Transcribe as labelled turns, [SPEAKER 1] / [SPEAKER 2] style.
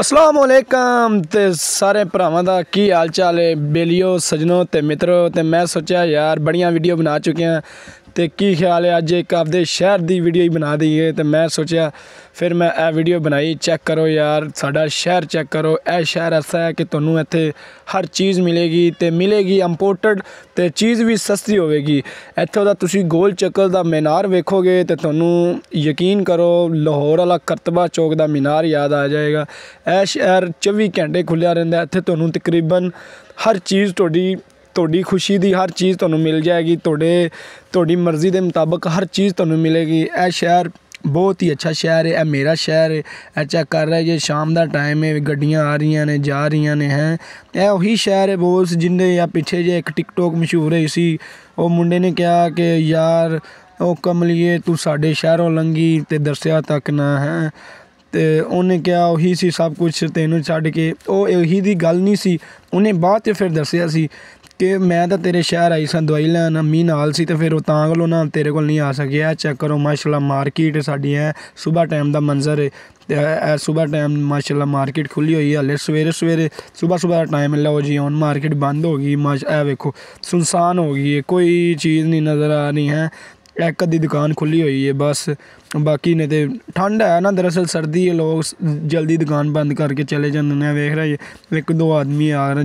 [SPEAKER 1] ਅਸਲਾਮ ਅਲੈਕਮ ਤੇ ਸਾਰੇ ਭਰਾਵਾਂ ਦਾ ਕੀ ਹਾਲ ਚਾਲ ਹੈ ਬੇਲਿਓ ਸਜਣੋ ਤੇ ਮਿੱਤਰੋ ਤੇ ਮੈਂ ਸੋਚਿਆ ਯਾਰ ਬੜੀਆਂ ਵੀਡੀਓ ਬਣਾ ਚੁੱਕਿਆ ਤੇ ਕੀ ਖਿਆਲ ਹੈ ਅੱਜ ਇੱਕ ਆਪਦੇ ਸ਼ਹਿਰ ਦੀ ਵੀਡੀਓ ਹੀ ਬਣਾ ਦਈਏ ਤੇ ਮੈਂ ਸੋਚਿਆ ਫਿਰ ਮੈਂ ਇਹ ਵੀਡੀਓ ਬਣਾਈ ਚੈੱਕ ਕਰੋ ਯਾਰ ਸਾਡਾ ਸ਼ਹਿਰ ਚੈੱਕ ਕਰੋ ਇਹ ਸ਼ਹਿਰ ਐਸਾ ਹੈ ਕਿ ਤੁਹਾਨੂੰ ਇੱਥੇ ਹਰ ਚੀਜ਼ ਮਿਲੇਗੀ ਤੇ ਮਿਲੇਗੀ ਇੰਪੋਰਟਡ ਤੇ ਚੀਜ਼ ਵੀ ਸਸਤੀ ਹੋਵੇਗੀ ਇੱਥੋਂ ਦਾ ਤੁਸੀਂ ਗੋਲ ਚੱਕਰ ਦਾ ਮੀਨਾਰ ਵੇਖੋਗੇ ਤੇ ਤੁਹਾਨੂੰ ਯਕੀਨ ਕਰੋ ਲਾਹੌਰ ਵਾਲਾ ਕਰਤਬਾ ਚੌਕ ਦਾ ਮੀਨਾਰ ਯਾਦ ਆ ਜਾਏਗਾ ਇਹ ਸ਼ਹਿਰ 24 ਘੰਟੇ ਖੁੱਲਿਆ ਰਹਿੰਦਾ ਇੱਥੇ ਤੁਹਾਨੂੰ ਤਕਰੀਬਨ ਹਰ ਚੀਜ਼ ਤੁਹਾਡੀ ਤੁਹਾਡੀ ਖੁਸ਼ੀ ਦੀ ਹਰ ਚੀਜ਼ ਤੁਹਾਨੂੰ ਮਿਲ ਜਾਏਗੀ ਤੁਹਾਡੇ ਤੁਹਾਡੀ ਮਰਜ਼ੀ ਦੇ ਮੁਤਾਬਕ ਹਰ ਚੀਜ਼ ਤੁਹਾਨੂੰ ਮਿਲੇਗੀ ਇਹ ਸ਼ਹਿਰ ਬਹੁਤ ਹੀ ਅੱਛਾ ਸ਼ਹਿਰ ਹੈ ਇਹ ਮੇਰਾ ਸ਼ਹਿਰ ਹੈ ਚੈੱਕ ਕਰ ਰਿਹਾ ਜੇ ਸ਼ਾਮ ਦਾ ਟਾਈਮ ਹੈ ਗੱਡੀਆਂ ਆ ਰਹੀਆਂ ਨੇ ਜਾ ਰਹੀਆਂ ਨੇ ਹੈ ਇਹ ਉਹੀ ਸ਼ਹਿਰ ਹੈ ਬੋਸ ਜਿੰਨੇ ਆ ਪਿੱਛੇ ਜੇ ਇੱਕ ਟਿਕਟੋਕ ਮਸ਼ਹੂਰ ਹੋਈ ਸੀ ਉਹ ਮੁੰਡੇ ਨੇ ਕਿਹਾ ਕਿ ਯਾਰ ਉਹ ਕਮਲੀਏ ਤੂੰ ਸਾਡੇ ਸ਼ਹਿਰੋਂ ਲੰਗੀ ਤੇ ਦਰਸਿਆ ਤੱਕ ਨਾ ਹੈ ਤੇ ਉਹਨੇ ਕਿਹਾ ਉਹੀ ਸੀ ਸਭ ਕੁਝ ਤੈਨੂੰ ਛੱਡ ਕੇ ਉਹ ਇਹੀ ਦੀ ਗੱਲ ਨਹੀਂ ਸੀ ਉਹਨੇ ਬਾਅਦ ਤੇ ਫਿਰ ਦੱਸਿਆ ਸੀ ਕਿ ਮੈਂ ਤਾਂ ਤੇਰੇ ਸ਼ਹਿਰ ਆਈ ਸਾਂ ਦਵਾਈ ਲੈਣ ਮੀ ਨਾਲ ਸੀ ਤੇ ਫਿਰ ਉਹ ਤਾਂ ਗਲੋ ਨਾ ਤੇਰੇ ਕੋਲ ਨਹੀਂ ਆ ਸਕਿਆ ਚੈੱਕ ਕਰੋ ਮਾਸ਼ਾਅੱਲਾ ਮਾਰਕੀਟ ਸਾਡੀ ਹੈ ਸਵੇਰ ਟਾਈਮ ਦਾ ਮੰਜ਼ਰ ਹੈ ਇਹ ਸਵੇਰ ਟਾਈਮ ਮਾਸ਼ਾਅੱਲਾ ਮਾਰਕੀਟ ਖੁੱਲੀ ਹੋਈ ਹੈ ਹਲੇ ਸਵੇਰੇ ਸਵੇਰੇ ਸਵੇਰ ਸਵੇਰ ਦਾ ਟਾਈਮ ਲਓ ਜੀ ਹੁਣ ਮਾਰਕੀਟ ਬੰਦ ਹੋ ਗਈ ਮਾਸ਼ਾਅੱਲਾ ਵੇਖੋ ਸੁਨਸਾਨ ਹੋ ਗਈ ਹੈ ਕੋਈ ਚੀਜ਼ ਨਹੀਂ ਨਜ਼ਰ ਆ ਰਹੀ ਹੈ ਇੱਕ ਅੱਧੀ ਦੁਕਾਨ ਖੁੱਲੀ ਹੋਈ ਹੈ ਬਸ ਬਾਕੀ ਨੇ ਤੇ ਠੰਡ ਹੈ ਨਾ ਦਰਅਸਲ ਸਰਦੀ ਹੈ ਲੋਕ ਜਲਦੀ ਦੁਕਾਨ ਬੰਦ ਕਰਕੇ ਚਲੇ ਜਾਂਦੇ ਨੇ ਵੇਖ ਰਹੇ ਇੱਕ ਦੋ ਆਦਮੀ ਆ ਰਹੇ